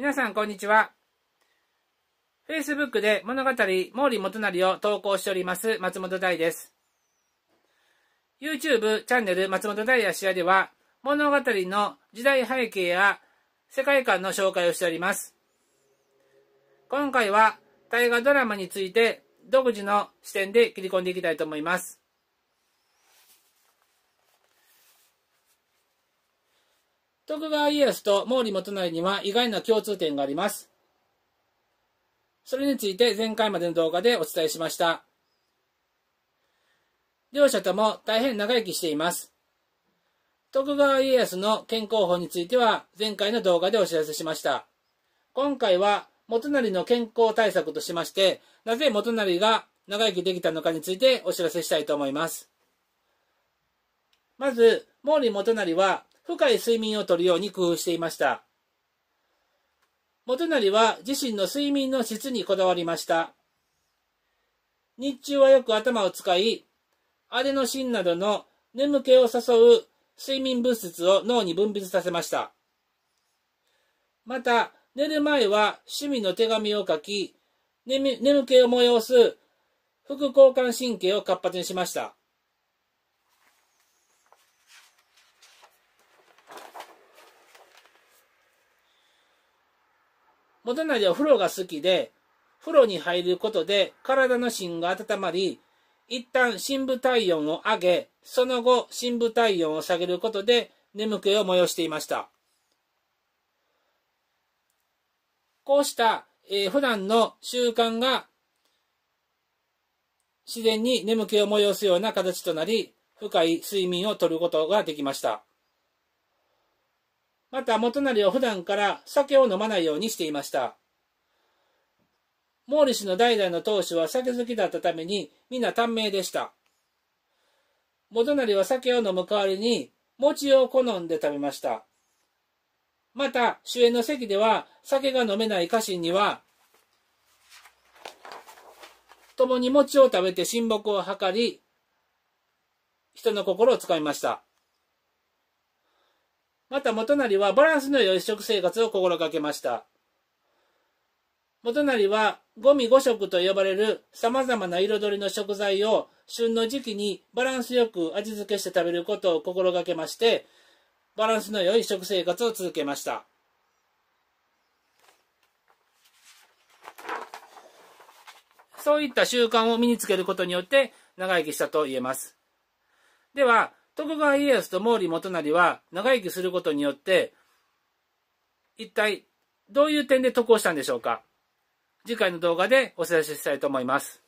皆さん、こんにちは。Facebook で物語、毛利元成を投稿しております、松本大です。YouTube チャンネル、松本大視野では、物語の時代背景や世界観の紹介をしております。今回は、大河ドラマについて、独自の視点で切り込んでいきたいと思います。徳川家康と毛利元就には意外な共通点があります。それについて前回までの動画でお伝えしました。両者とも大変長生きしています。徳川家康の健康法については前回の動画でお知らせしました。今回は元就の健康対策としまして、なぜ元就が長生きできたのかについてお知らせしたいと思います。まず、毛利元就は深い睡眠をとるように工夫していました。元就は自身の睡眠の質にこだわりました。日中はよく頭を使い、アデノシンなどの眠気を誘う睡眠物質を脳に分泌させました。また、寝る前は趣味の手紙を書き、眠気を催す副交感神経を活発にしました。元成は風呂が好きで、風呂に入ることで体の芯が温まり、一旦深部体温を上げ、その後深部体温を下げることで眠気を催していました。こうした、えー、普段の習慣が自然に眠気を催すような形となり、深い睡眠をとることができました。また元就は普段から酒を飲まないようにしていました。毛利氏の代々の当主は酒好きだったために皆短命でした。元就は酒を飲む代わりに餅を好んで食べました。また、主演の席では酒が飲めない家臣には、共に餅を食べて親睦を図り、人の心をつかみました。また元就はバランスの良い食生活を心がけました。元就は五味五色と呼ばれる様々な彩りの食材を旬の時期にバランスよく味付けして食べることを心がけまして、バランスの良い食生活を続けました。そういった習慣を身につけることによって長生きしたと言えます。では、徳川家康と毛利元就は長生きすることによって、一体どういう点で得をしたんでしょうか次回の動画でお知らせしたいと思います。